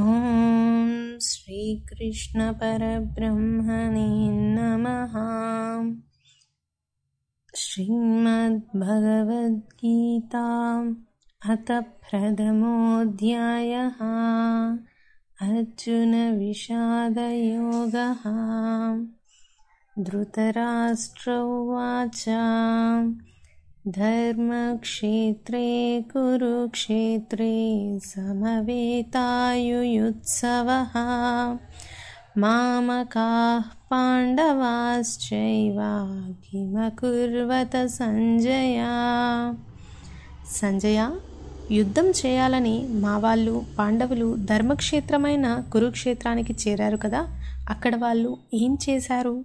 ॐ श्रीकृष्णपरब्रह्मणे नमः श्रीमद्भगवद्गीता प्रथमोऽध्यायः अर्जुनविषादयोगः धृतराष्ट्रौ वाचा ధర్మక్షేత్రే కురుక్షేత్రే సమవేతాయుత్సవ మామకా पाण्डवाश्चैव సంజయ సంజయ యుద్ధం చేయాలని మా వాళ్ళు పాండవులు ధర్మక్షేత్రమైన కురుక్షేత్రానికి చేరారు కదా అక్కడ వాళ్ళు ఏం చేశారు